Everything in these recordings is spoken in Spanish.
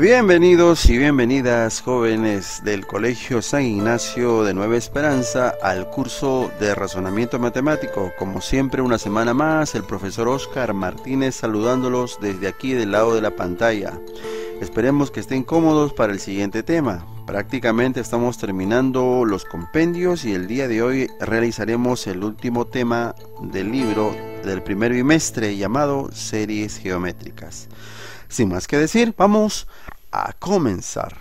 Bienvenidos y bienvenidas jóvenes del Colegio San Ignacio de Nueva Esperanza al curso de razonamiento matemático. Como siempre, una semana más, el profesor Oscar Martínez saludándolos desde aquí del lado de la pantalla. Esperemos que estén cómodos para el siguiente tema. Prácticamente estamos terminando los compendios y el día de hoy realizaremos el último tema del libro del primer bimestre llamado Series Geométricas. Sin más que decir, vamos a comenzar.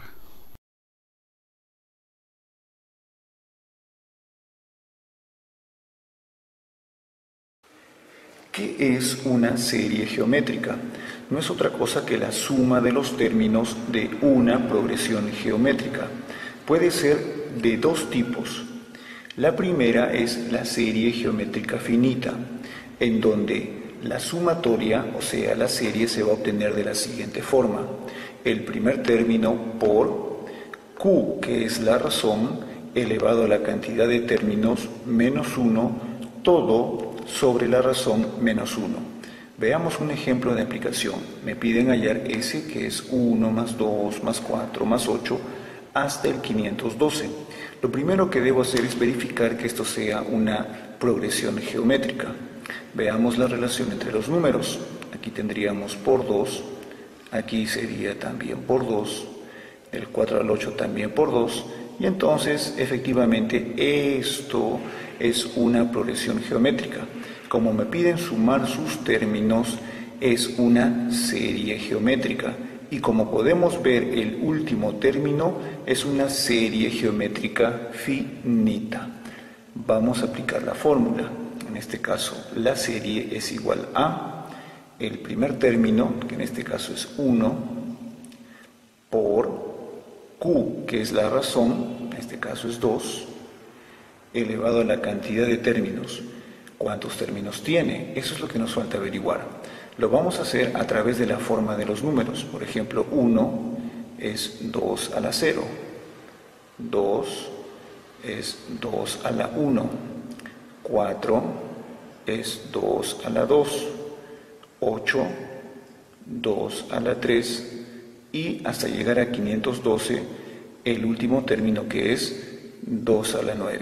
¿Qué es una serie geométrica? No es otra cosa que la suma de los términos de una progresión geométrica. Puede ser de dos tipos. La primera es la serie geométrica finita, en donde la sumatoria, o sea, la serie, se va a obtener de la siguiente forma el primer término por Q, que es la razón, elevado a la cantidad de términos menos 1, todo sobre la razón menos 1. Veamos un ejemplo de aplicación. Me piden hallar S, que es 1 más 2 más 4 más 8, hasta el 512. Lo primero que debo hacer es verificar que esto sea una progresión geométrica. Veamos la relación entre los números. Aquí tendríamos por 2 aquí sería también por 2, el 4 al 8 también por 2, y entonces efectivamente esto es una progresión geométrica. Como me piden sumar sus términos, es una serie geométrica. Y como podemos ver, el último término es una serie geométrica finita. Vamos a aplicar la fórmula. En este caso, la serie es igual a el primer término, que en este caso es 1, por Q, que es la razón, en este caso es 2, elevado a la cantidad de términos. ¿Cuántos términos tiene? Eso es lo que nos falta averiguar. Lo vamos a hacer a través de la forma de los números. Por ejemplo, 1 es 2 a la 0, 2 es 2 a la 1, 4 es 2 a la 2, 8, 2 a la 3 y hasta llegar a 512 el último término que es 2 a la 9.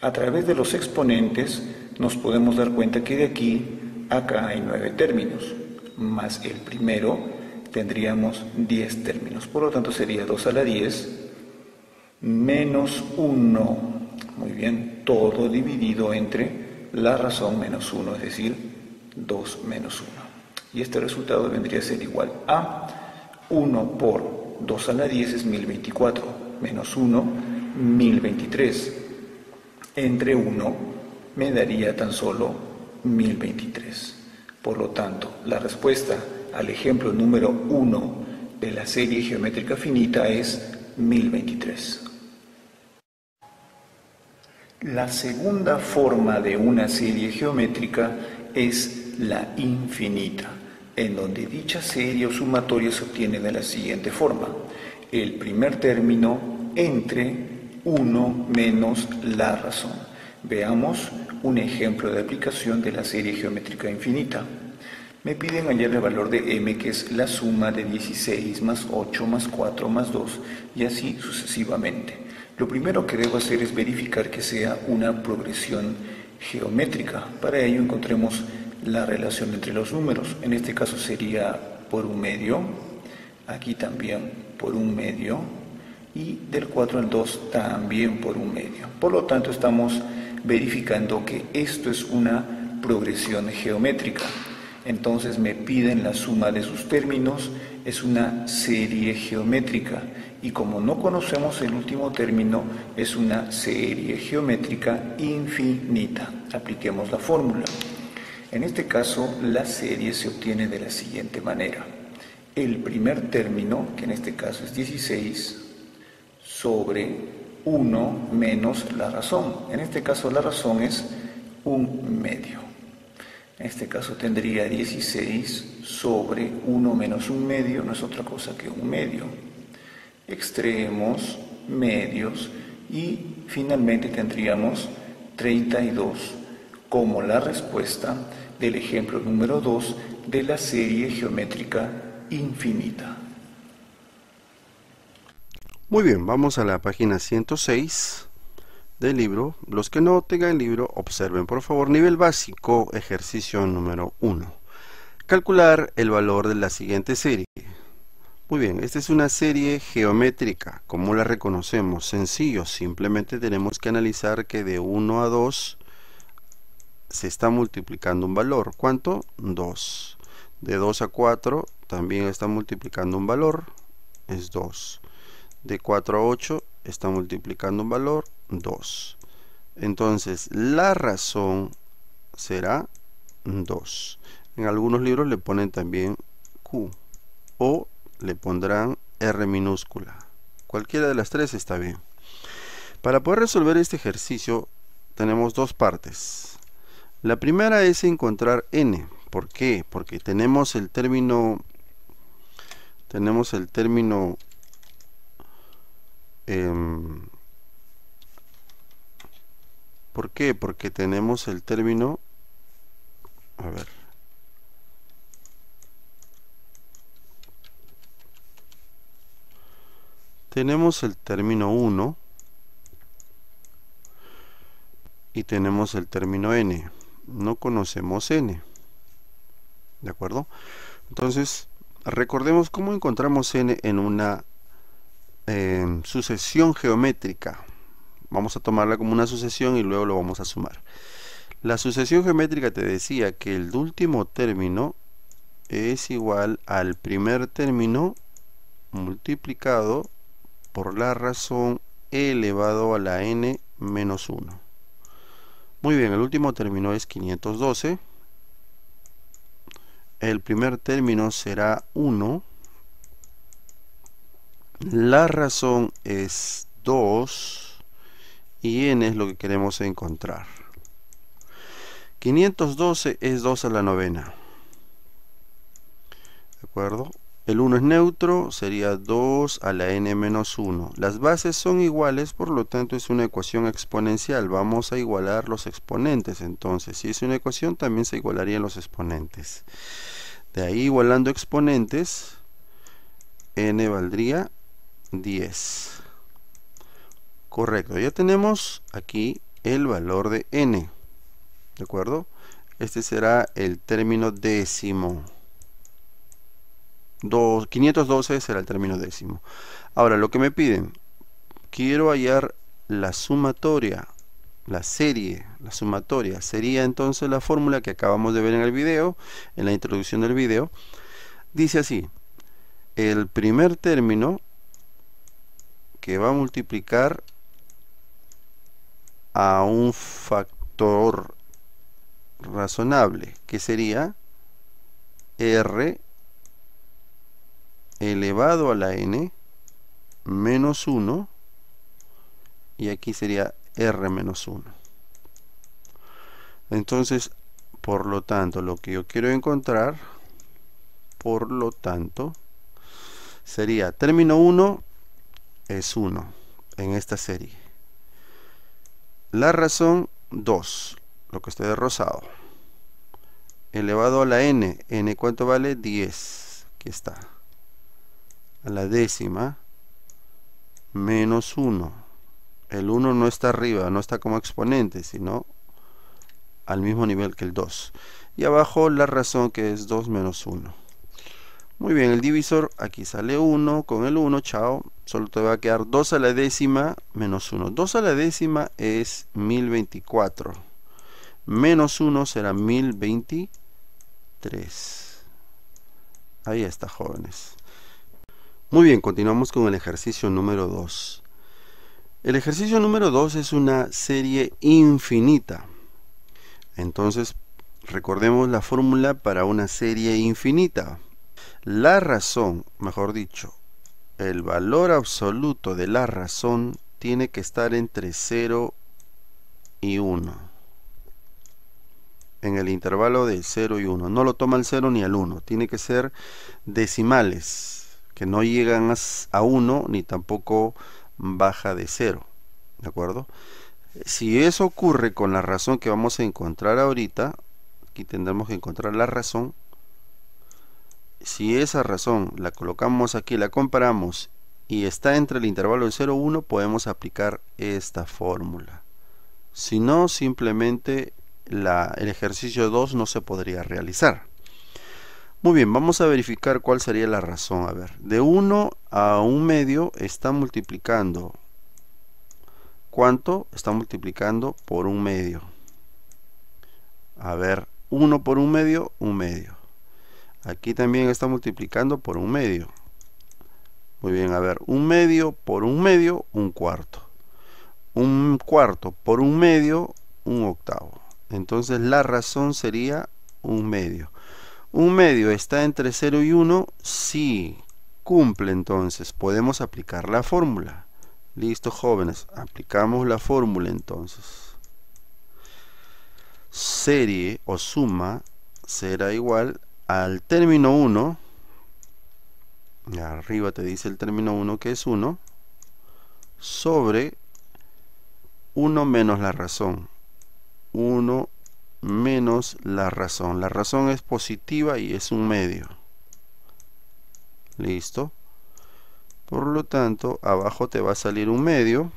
A través de los exponentes nos podemos dar cuenta que de aquí acá hay 9 términos, más el primero tendríamos 10 términos, por lo tanto sería 2 a la 10 menos 1, muy bien, todo dividido entre la razón menos 1, es decir, 2 menos 1. Y este resultado vendría a ser igual a 1 por 2 a la 10 es 1024, menos 1, 1023. Entre 1 me daría tan solo 1023. Por lo tanto, la respuesta al ejemplo número 1 de la serie geométrica finita es 1023. La segunda forma de una serie geométrica es la infinita, en donde dicha serie o sumatoria se obtiene de la siguiente forma. El primer término entre 1 menos la razón. Veamos un ejemplo de aplicación de la serie geométrica infinita. Me piden hallar el valor de m que es la suma de 16 más 8 más 4 más 2 y así sucesivamente. Lo primero que debo hacer es verificar que sea una progresión geométrica. Para ello encontremos la relación entre los números. En este caso sería por un medio, aquí también por un medio y del 4 al 2 también por un medio. Por lo tanto, estamos verificando que esto es una progresión geométrica. Entonces me piden la suma de sus términos, es una serie geométrica y como no conocemos el último término, es una serie geométrica infinita. Apliquemos la fórmula. En este caso, la serie se obtiene de la siguiente manera. El primer término, que en este caso es 16, sobre 1 menos la razón. En este caso la razón es un medio. En este caso tendría 16 sobre 1 menos un medio, no es otra cosa que un medio. Extremos, medios y finalmente tendríamos 32 como la respuesta del ejemplo número 2 de la serie geométrica infinita. Muy bien, vamos a la página 106 del libro. Los que no tengan el libro, observen por favor. Nivel básico, ejercicio número 1. Calcular el valor de la siguiente serie. Muy bien, esta es una serie geométrica. ¿Cómo la reconocemos? Sencillo, simplemente tenemos que analizar que de 1 a 2 se está multiplicando un valor. ¿Cuánto? 2. De 2 a 4 también está multiplicando un valor, es 2. De 4 a 8 está multiplicando un valor, 2. Entonces, la razón será 2. En algunos libros le ponen también Q o le pondrán R minúscula. Cualquiera de las tres está bien. Para poder resolver este ejercicio tenemos dos partes. La primera es encontrar n. ¿Por qué? Porque tenemos el término tenemos el término em, ¿Por qué? Porque tenemos el término a ver tenemos el término 1 y tenemos el término n no conocemos n. ¿De acuerdo? Entonces, recordemos cómo encontramos n en una em, sucesión geométrica. Vamos a tomarla como una sucesión y luego lo vamos a sumar. La sucesión geométrica te decía que el último término es igual al primer término multiplicado por la razón elevado a la n menos 1. Muy bien, el último término es 512. El primer término será 1. La razón es 2. Y n es lo que queremos encontrar. 512 es 2 a la novena. ¿De acuerdo? El 1 es neutro, sería 2 a la n menos 1. Las bases son iguales, por lo tanto es una ecuación exponencial. Vamos a igualar los exponentes, entonces. Si es una ecuación, también se igualarían los exponentes. De ahí, igualando exponentes, n valdría 10. Correcto, ya tenemos aquí el valor de n. ¿De acuerdo? Este será el término décimo. 512 será el término décimo. Ahora, lo que me piden, quiero hallar la sumatoria, la serie, la sumatoria, sería entonces la fórmula que acabamos de ver en el video, en la introducción del video. Dice así, el primer término que va a multiplicar a un factor razonable, que sería r elevado a la n menos 1 y aquí sería r menos 1 entonces por lo tanto lo que yo quiero encontrar por lo tanto sería término 1 es 1 en esta serie la razón 2 lo que estoy de rosado elevado a la n n cuánto vale 10 aquí está a la décima menos 1. El 1 no está arriba, no está como exponente, sino al mismo nivel que el 2. Y abajo la razón que es 2 menos 1. Muy bien, el divisor, aquí sale 1, con el 1, chao, solo te va a quedar 2 a la décima menos 1. 2 a la décima es 1024. Menos 1 será 1023. Ahí está, jóvenes. Muy bien, continuamos con el ejercicio número 2. El ejercicio número 2 es una serie infinita. Entonces, recordemos la fórmula para una serie infinita. La razón, mejor dicho, el valor absoluto de la razón tiene que estar entre 0 y 1. En el intervalo de 0 y 1. No lo toma el 0 ni el 1. Tiene que ser decimales que no llegan a 1 ni tampoco baja de 0. ¿De acuerdo? Si eso ocurre con la razón que vamos a encontrar ahorita, aquí tendremos que encontrar la razón. Si esa razón la colocamos aquí, la comparamos y está entre el intervalo de 0 1, podemos aplicar esta fórmula. Si no, simplemente el ejercicio 2 no se podría realizar. Muy bien, vamos a verificar cuál sería la razón. A ver, de 1 a 1 medio está multiplicando. ¿Cuánto está multiplicando por 1 medio? A ver, 1 por 1 medio, 1 medio. Aquí también está multiplicando por 1 medio. Muy bien, a ver, 1 medio por 1 medio, 1 cuarto. 1 cuarto por 1 medio, 1 octavo. Entonces la razón sería 1 medio. Un medio está entre 0 y 1, sí, cumple entonces, podemos aplicar la fórmula. Listo jóvenes, aplicamos la fórmula entonces. Serie o suma será igual al término 1, arriba te dice el término 1 que es 1, sobre 1 menos la razón, 1 menos la razón. La razón es positiva y es un medio. Listo. Por lo tanto, abajo te va a salir un medio.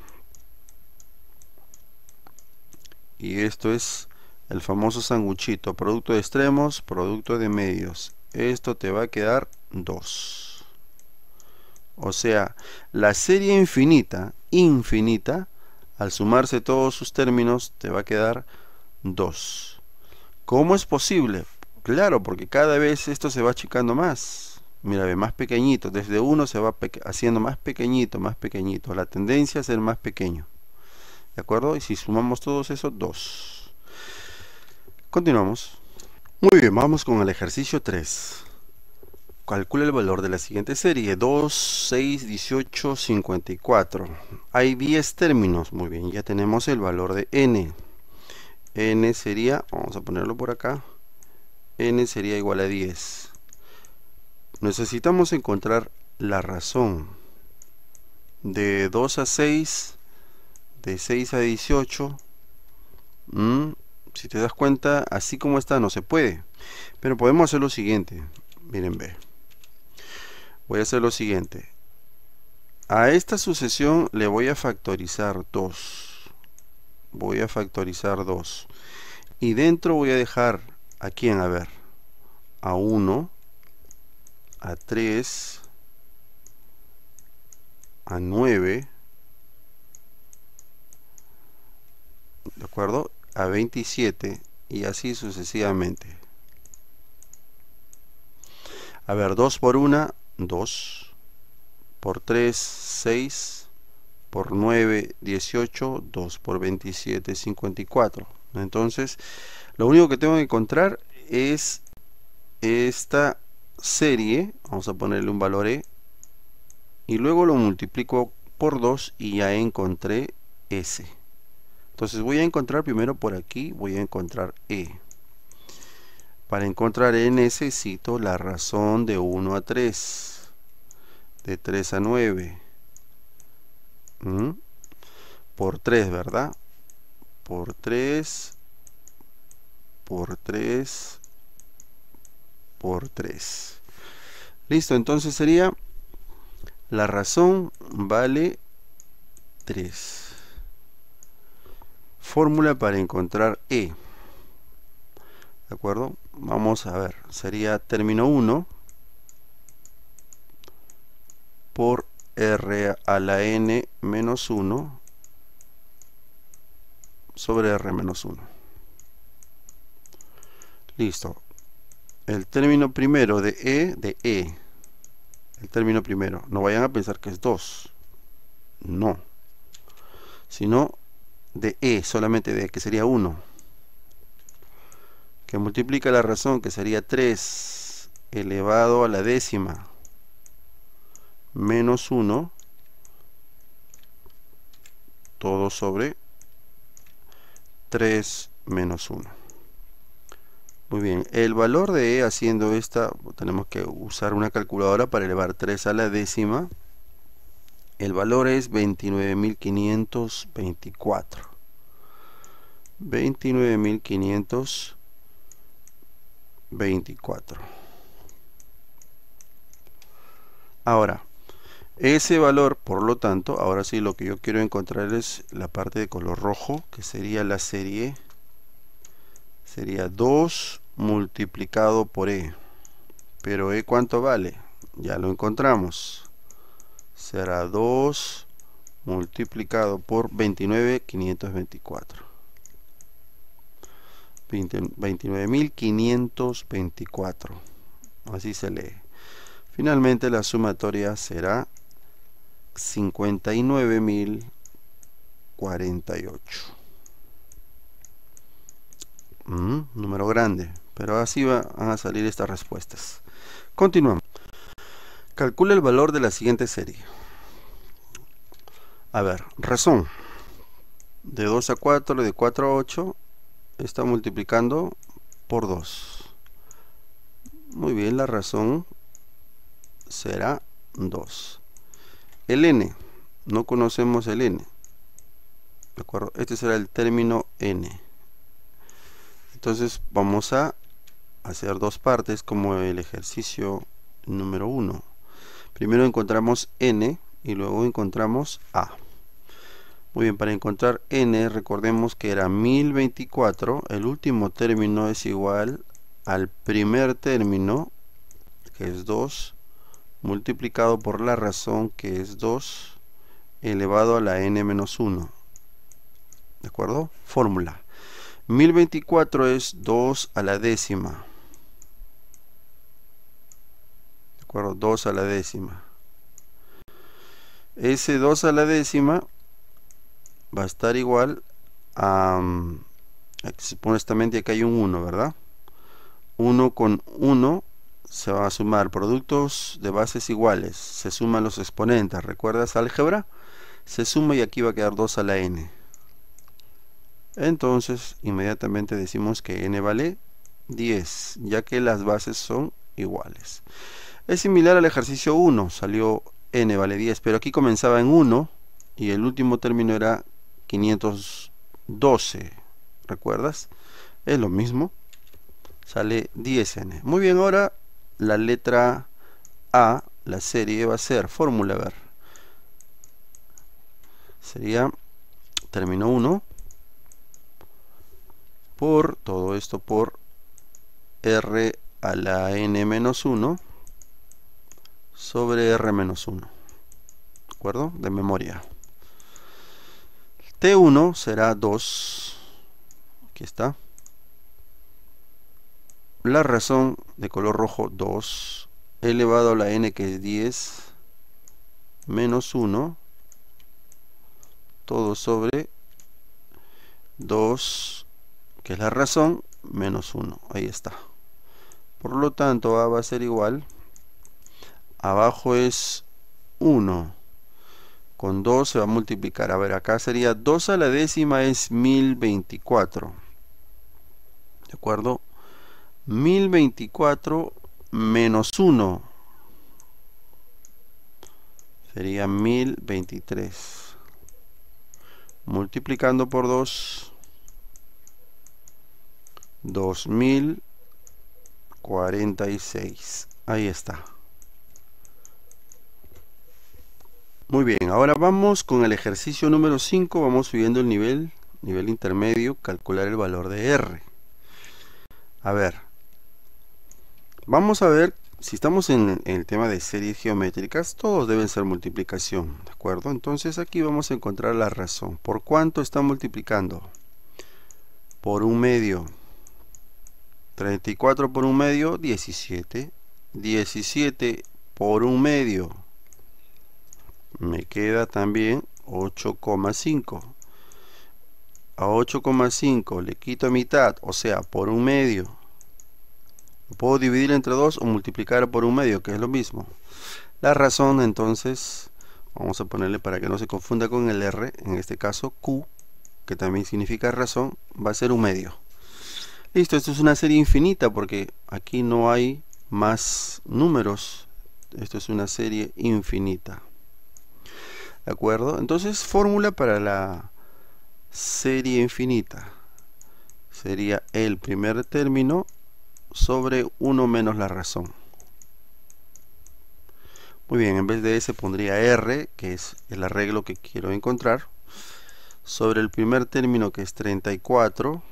Y esto es el famoso sanguchito. Producto de extremos, producto de medios. Esto te va a quedar 2. O sea, la serie infinita, infinita, al sumarse todos sus términos, te va a quedar 2. ¿Cómo es posible? Claro, porque cada vez esto se va achicando más. Mira, ve, más pequeñito. Desde uno se va haciendo más pequeñito, más pequeñito. La tendencia es ser más pequeño. ¿De acuerdo? Y si sumamos todos esos, dos. Continuamos. Muy bien, vamos con el ejercicio 3. Calcula el valor de la siguiente serie. 2, 6, 18, 54. Hay 10 términos. Muy bien, ya tenemos el valor de n n sería, vamos a ponerlo por acá, n sería igual a 10. Necesitamos encontrar la razón de 2 a 6, de 6 a 18. Mm, si te das cuenta, así como está no se puede. Pero podemos hacer lo siguiente. Miren, ve. Voy a hacer lo siguiente. A esta sucesión le voy a factorizar 2 voy a factorizar 2 y dentro voy a dejar a quién a ver a 1 a 3 a 9 de acuerdo a 27 y así sucesivamente a ver 2 por 1 2 por 3 6 por 9, 18, 2 por 27, 54. Entonces, lo único que tengo que encontrar es esta serie, vamos a ponerle un valor E, y luego lo multiplico por 2 y ya encontré S. Entonces voy a encontrar primero por aquí, voy a encontrar E. Para encontrar E necesito la razón de 1 a 3, de 3 a 9, ¿Mm? Por 3, ¿verdad? Por 3. Por 3. Por 3. Listo, entonces sería la razón vale 3. Fórmula para encontrar E. ¿De acuerdo? Vamos a ver. Sería término 1 por r a la n menos 1 sobre r menos 1 listo el término primero de e de e el término primero no vayan a pensar que es 2 no sino de e solamente de e, que sería 1 que multiplica la razón que sería 3 elevado a la décima menos 1 todo sobre 3 menos 1 muy bien el valor de e haciendo esta tenemos que usar una calculadora para elevar 3 a la décima el valor es 29.524 29.524 ahora ese valor, por lo tanto, ahora sí lo que yo quiero encontrar es la parte de color rojo, que sería la serie, sería 2 multiplicado por E. Pero E cuánto vale? Ya lo encontramos. Será 2 multiplicado por 29,524. 29,524. Así se lee. Finalmente la sumatoria será 59.048. Mm, número grande, pero así van a salir estas respuestas. Continuamos. Calcula el valor de la siguiente serie. A ver, razón. De 2 a 4, de 4 a 8, está multiplicando por 2. Muy bien, la razón será 2 el n no conocemos el n este será el término n entonces vamos a hacer dos partes como el ejercicio número 1 primero encontramos n y luego encontramos a muy bien, para encontrar n recordemos que era 1024, el último término es igual al primer término que es 2 multiplicado por la razón que es 2 elevado a la n menos 1 de acuerdo fórmula 1024 es 2 a la décima de acuerdo 2 a la décima ese 2 a la décima va a estar igual a mm, supuestamente acá hay un 1 verdad 1 con 1 se van a sumar productos de bases iguales, se suman los exponentes, ¿recuerdas álgebra? Se suma y aquí va a quedar 2 a la n. Entonces, inmediatamente decimos que n vale 10, ya que las bases son iguales. Es similar al ejercicio 1, salió n vale 10, pero aquí comenzaba en 1 y el último término era 512, ¿recuerdas? Es lo mismo, sale 10n. Muy bien, ahora la letra A, la serie va a ser fórmula ver. Sería término 1 por todo esto por r a la n menos 1 sobre r menos 1 ¿de acuerdo? de memoria t1 será 2 aquí está la razón de color rojo 2 elevado a la n que es 10 menos 1 todo sobre 2 que es la razón menos 1 ahí está por lo tanto a va a ser igual abajo es 1 con 2 se va a multiplicar a ver acá sería 2 a la décima es 1024 de acuerdo 1024 menos 1 sería 1023 multiplicando por 2 2046 ahí está muy bien ahora vamos con el ejercicio número 5 vamos subiendo el nivel nivel intermedio calcular el valor de R a ver Vamos a ver, si estamos en, el tema de series geométricas, todos deben ser multiplicación, ¿de acuerdo? Entonces aquí vamos a encontrar la razón. ¿Por cuánto está multiplicando? Por un medio. 34 por un medio, 17. 17 por un medio. Me queda también 8,5 a 8,5 le quito mitad, o sea, por un medio puedo dividir entre 2 o multiplicar por un medio, que es lo mismo. La razón entonces, vamos a ponerle para que no se confunda con el R, en este caso Q, que también significa razón, va a ser un medio. Listo, esto es una serie infinita porque aquí no hay más números. Esto es una serie infinita. ¿De acuerdo? Entonces, fórmula para la serie infinita. Sería el primer término sobre 1 menos la razón. Muy bien, en vez de S pondría R, que es el arreglo que quiero encontrar, sobre el primer término que es 34,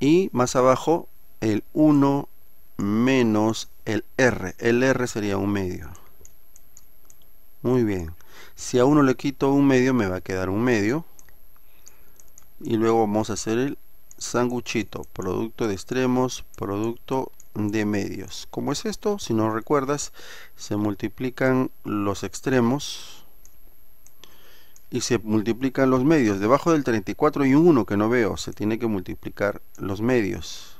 y más abajo el 1 menos el R. El R sería un medio. Muy bien. Si a uno le quito un medio, me va a quedar un medio. Y luego vamos a hacer el sanguchito, producto de extremos, producto de medios. ¿Cómo es esto? Si no recuerdas, se multiplican los extremos y se multiplican los medios. Debajo del 34 y un 1 que no veo, se tiene que multiplicar los medios.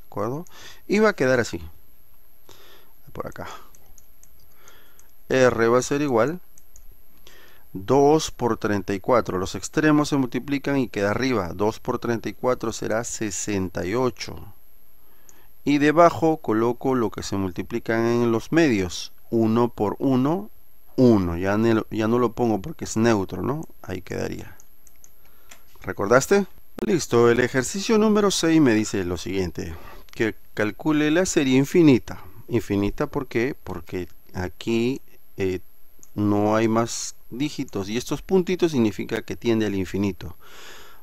¿De acuerdo? Y va a quedar así. Por acá. R va a ser igual 2 por 34. Los extremos se multiplican y queda arriba. 2 por 34 será 68. Y debajo coloco lo que se multiplican en los medios. 1 por 1, 1. Ya, no lo pongo porque es neutro, ¿no? Ahí quedaría. ¿Recordaste? Listo, el ejercicio número 6 me dice lo siguiente. Que calcule la serie infinita. Infinita, ¿por qué? Porque aquí... Eh, no hay más dígitos y estos puntitos significa que tiende al infinito.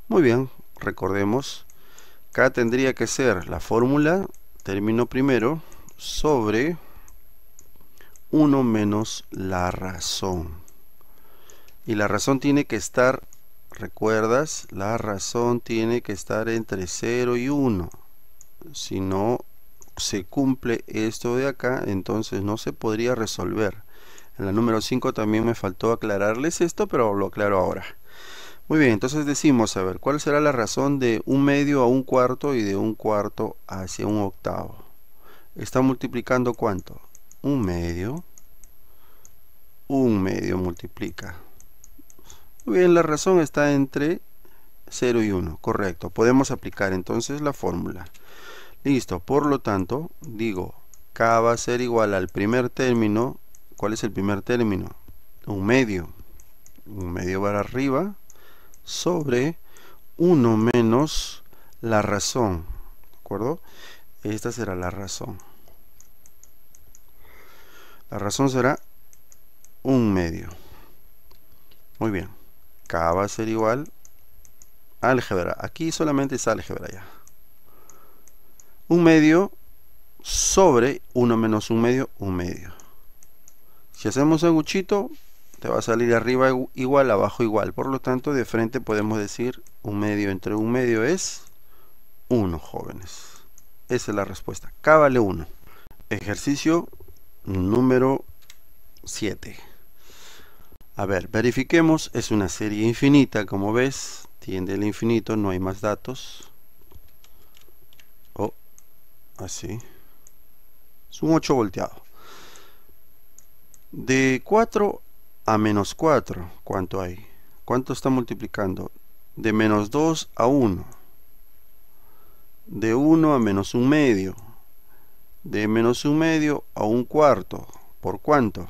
Muy bien, recordemos, acá tendría que ser la fórmula, término primero, sobre 1 menos la razón. Y la razón tiene que estar, recuerdas, la razón tiene que estar entre 0 y 1. Si no se cumple esto de acá, entonces no se podría resolver. En la número 5 también me faltó aclararles esto, pero lo aclaro ahora. Muy bien, entonces decimos, a ver, ¿cuál será la razón de un medio a un cuarto y de un cuarto hacia un octavo? Está multiplicando cuánto? Un medio. Un medio multiplica. Muy bien, la razón está entre 0 y 1, correcto. Podemos aplicar entonces la fórmula. Listo, por lo tanto, digo, k va a ser igual al primer término ¿Cuál es el primer término? Un medio. Un medio para arriba sobre 1 menos la razón. ¿De acuerdo? Esta será la razón. La razón será un medio. Muy bien. K va a ser igual a álgebra. Aquí solamente es álgebra ya. Un medio sobre 1 menos un medio, un medio. Si hacemos aguchito, te va a salir arriba igual, abajo igual. Por lo tanto, de frente podemos decir un medio entre un medio es 1, jóvenes. Esa es la respuesta. Cábale vale 1. Ejercicio número 7. A ver, verifiquemos. Es una serie infinita, como ves. Tiende el infinito, no hay más datos. O oh, así. Es un 8 volteado. De 4 a menos 4, ¿cuánto hay? ¿Cuánto está multiplicando? De menos 2 a 1. De 1 a menos 1 medio. De menos 1 medio a 1 cuarto. ¿Por cuánto?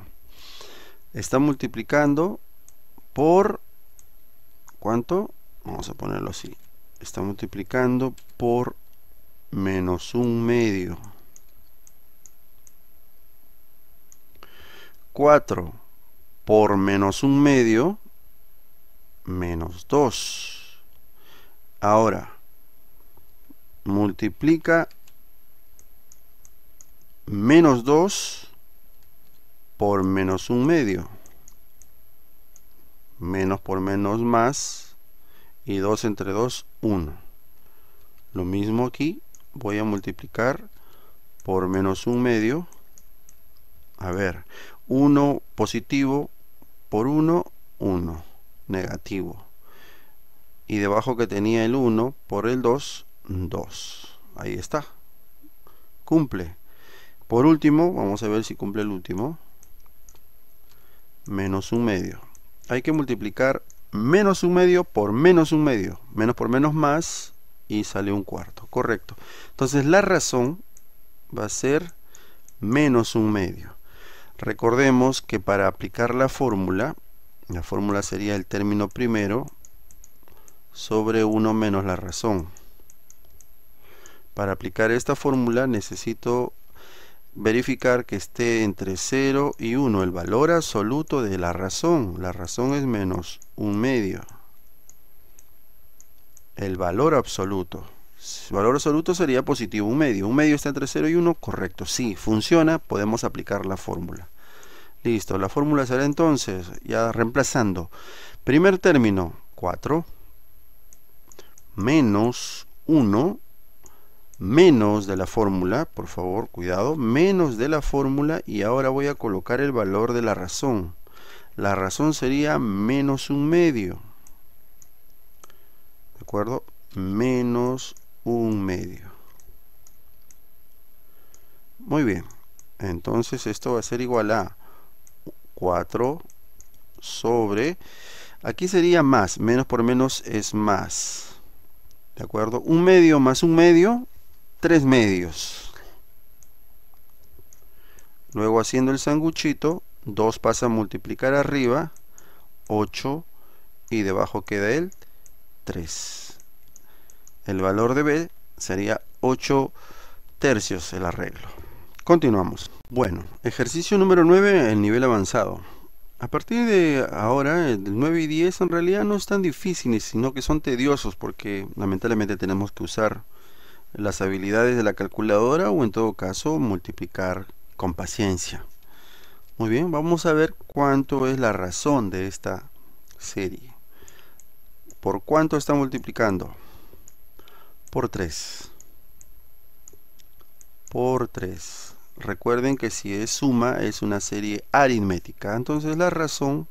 Está multiplicando por... ¿Cuánto? Vamos a ponerlo así. Está multiplicando por menos 1 medio. 4 por menos un medio, menos 2. Ahora, multiplica menos 2 por menos un medio. Menos por menos más. Y 2 entre 2, 1. Lo mismo aquí. Voy a multiplicar por menos un medio. A ver, 1 positivo por 1, 1 negativo. Y debajo que tenía el 1 por el 2, 2. Ahí está. Cumple. Por último, vamos a ver si cumple el último. Menos un medio. Hay que multiplicar menos un medio por menos un medio. Menos por menos más y sale un cuarto. Correcto. Entonces la razón va a ser menos un medio. Recordemos que para aplicar la fórmula, la fórmula sería el término primero sobre 1 menos la razón. Para aplicar esta fórmula necesito verificar que esté entre 0 y 1 el valor absoluto de la razón. La razón es menos 1 medio. El valor absoluto valor absoluto sería positivo un medio. Un medio está entre 0 y 1, correcto. Sí, funciona, podemos aplicar la fórmula. Listo, la fórmula será entonces, ya reemplazando, primer término 4 menos 1 menos de la fórmula, por favor, cuidado, menos de la fórmula y ahora voy a colocar el valor de la razón. La razón sería menos un medio. ¿De acuerdo? Menos un medio muy bien entonces esto va a ser igual a 4 sobre aquí sería más menos por menos es más de acuerdo un medio más un medio tres medios luego haciendo el sanguchito 2 pasa a multiplicar arriba 8 y debajo queda el 3 el valor de B sería 8 tercios el arreglo. Continuamos. Bueno, ejercicio número 9, el nivel avanzado. A partir de ahora, el 9 y 10 en realidad no están difíciles, sino que son tediosos porque lamentablemente tenemos que usar las habilidades de la calculadora o en todo caso multiplicar con paciencia. Muy bien, vamos a ver cuánto es la razón de esta serie. ¿Por cuánto está multiplicando? por 3 por 3 recuerden que si es suma es una serie aritmética entonces la razón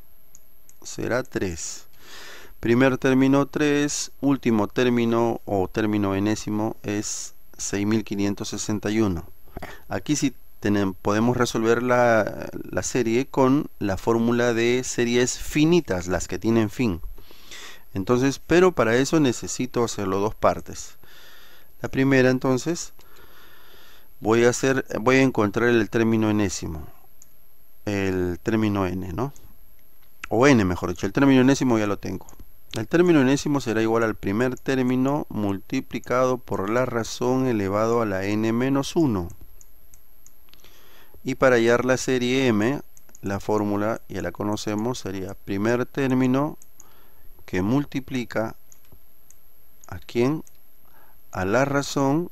será 3 primer término 3 último término o término enésimo es 6561 aquí sí tenemos, podemos resolver la, la serie con la fórmula de series finitas las que tienen fin entonces pero para eso necesito hacerlo dos partes la primera entonces voy a hacer voy a encontrar el término enésimo. El término n, ¿no? O n, mejor dicho, el término enésimo ya lo tengo. El término enésimo será igual al primer término multiplicado por la razón elevado a la n menos 1. Y para hallar la serie m, la fórmula ya la conocemos, sería primer término que multiplica a quién? a la razón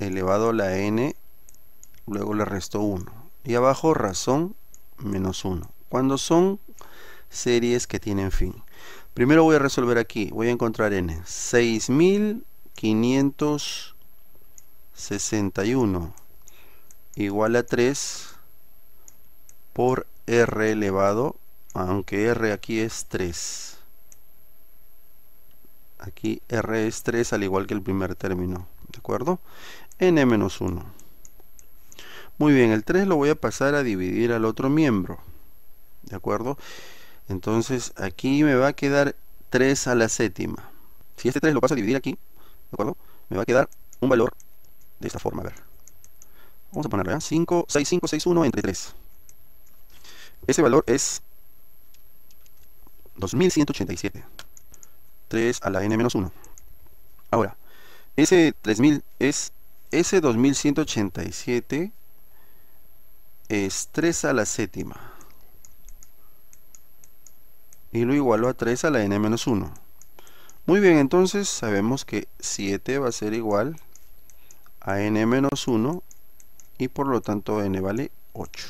elevado a la n, luego le restó 1. Y abajo razón menos 1. Cuando son series que tienen fin. Primero voy a resolver aquí, voy a encontrar n. 6561 igual a 3 por r elevado, aunque r aquí es 3 aquí r es 3 al igual que el primer término de acuerdo n menos 1 muy bien el 3 lo voy a pasar a dividir al otro miembro de acuerdo entonces aquí me va a quedar 3 a la séptima si este 3 lo paso a dividir aquí de acuerdo me va a quedar un valor de esta forma a ver vamos a ponerle a 5 6 5 6 1 entre 3 ese valor es 2187 3 a la n-1. Ahora, ese 3000 es ese 2187 es 3 a la séptima. Y lo igualo a 3 a la n-1. Muy bien, entonces sabemos que 7 va a ser igual a n-1 y por lo tanto n vale 8.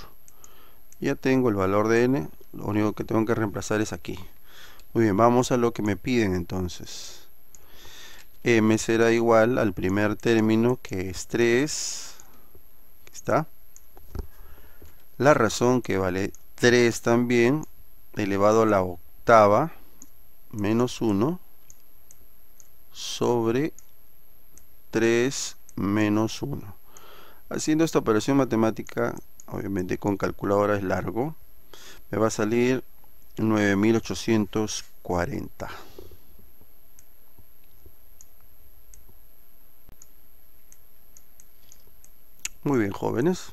Ya tengo el valor de n, lo único que tengo que reemplazar es aquí. Muy bien, vamos a lo que me piden entonces. Eh, M será igual al primer término que es 3. Aquí está. La razón que vale 3 también elevado a la octava menos 1 sobre 3 menos 1. Haciendo esta operación matemática, obviamente con calculadora es largo, me va a salir 9840 muy bien jóvenes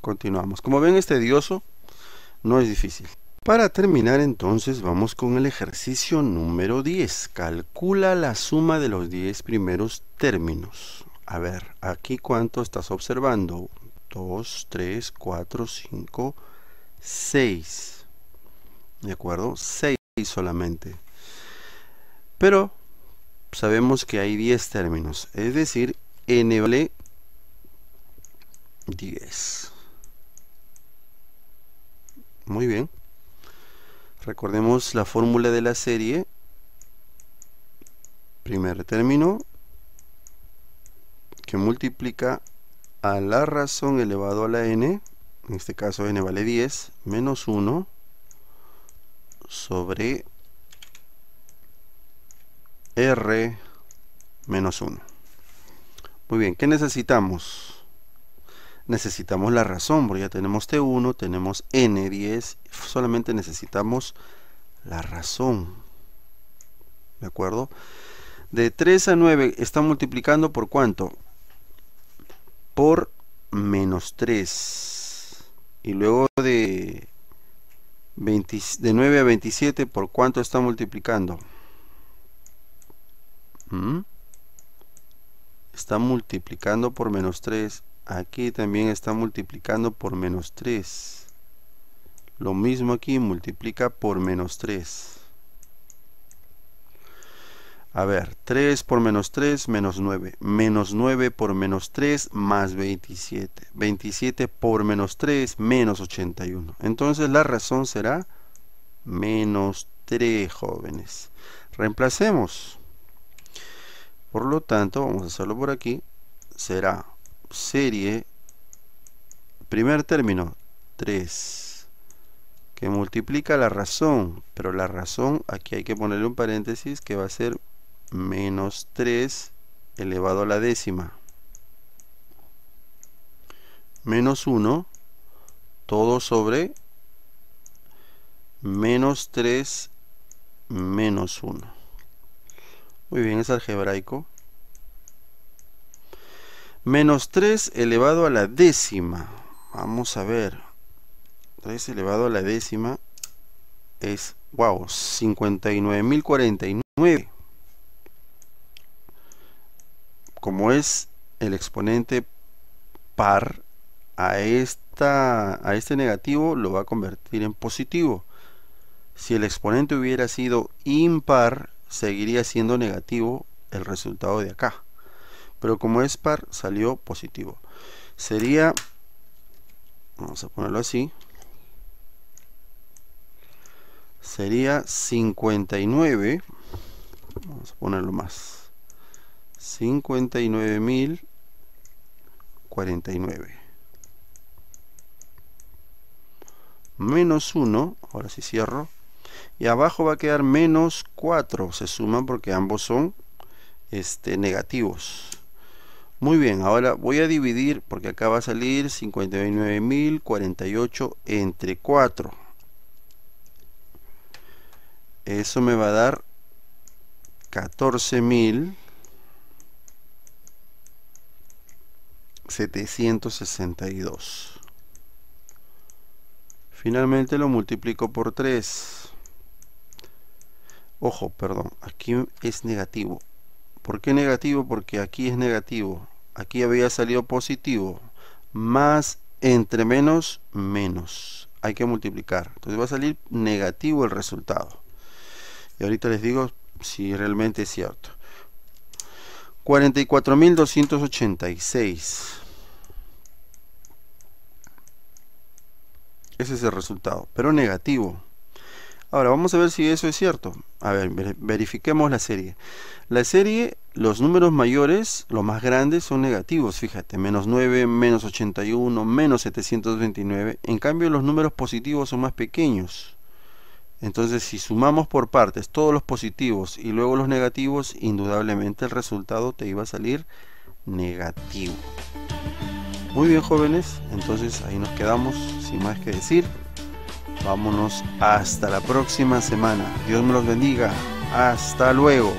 continuamos como ven este tedioso no es difícil para terminar entonces vamos con el ejercicio número 10 calcula la suma de los 10 primeros términos a ver aquí cuánto estás observando 2 3 4 5 6 ¿De acuerdo? 6 solamente. Pero sabemos que hay 10 términos, es decir, n vale 10. Muy bien. Recordemos la fórmula de la serie. Primer término que multiplica a la razón elevado a la n, en este caso n vale 10, menos 1 sobre R menos 1. Muy bien, ¿qué necesitamos? Necesitamos la razón, porque ya tenemos T1, tenemos N10, solamente necesitamos la razón. ¿De acuerdo? De 3 a 9 está multiplicando por cuánto? Por menos 3. Y luego de de 9 a 27, ¿por cuánto está multiplicando? ¿Mm? Está multiplicando por menos 3. Aquí también está multiplicando por menos 3. Lo mismo aquí, multiplica por menos 3. A ver, 3 por menos 3, menos 9. Menos 9 por menos 3, más 27. 27 por menos 3, menos 81. Entonces la razón será menos 3, jóvenes. Reemplacemos. Por lo tanto, vamos a hacerlo por aquí. Será serie, primer término, 3. Que multiplica la razón. Pero la razón, aquí hay que ponerle un paréntesis que va a ser menos 3 elevado a la décima menos 1 todo sobre menos 3 menos 1 muy bien, es algebraico menos 3 elevado a la décima vamos a ver 3 elevado a la décima es wow 59.049 como es el exponente par a, esta, a este negativo lo va a convertir en positivo. Si el exponente hubiera sido impar, seguiría siendo negativo el resultado de acá. Pero como es par, salió positivo. Sería, vamos a ponerlo así, sería 59, vamos a ponerlo más, 59.049 menos 1, ahora sí cierro, y abajo va a quedar menos 4, se suman porque ambos son este, negativos. Muy bien, ahora voy a dividir, porque acá va a salir 59.048 entre 4. Eso me va a dar 14.000. 762. Finalmente lo multiplico por 3. Ojo, perdón, aquí es negativo. ¿Por qué negativo? Porque aquí es negativo. Aquí había salido positivo. Más entre menos, menos. Hay que multiplicar. Entonces va a salir negativo el resultado. Y ahorita les digo si realmente es cierto. 44.286. Ese es el resultado, pero negativo. Ahora, vamos a ver si eso es cierto. A ver, verifiquemos la serie. La serie, los números mayores, los más grandes, son negativos, fíjate. Menos 9, menos 81, menos 729. En cambio, los números positivos son más pequeños. Entonces, si sumamos por partes todos los positivos y luego los negativos, indudablemente el resultado te iba a salir negativo. Muy bien jóvenes, entonces ahí nos quedamos, sin más que decir. Vámonos hasta la próxima semana. Dios me los bendiga. Hasta luego.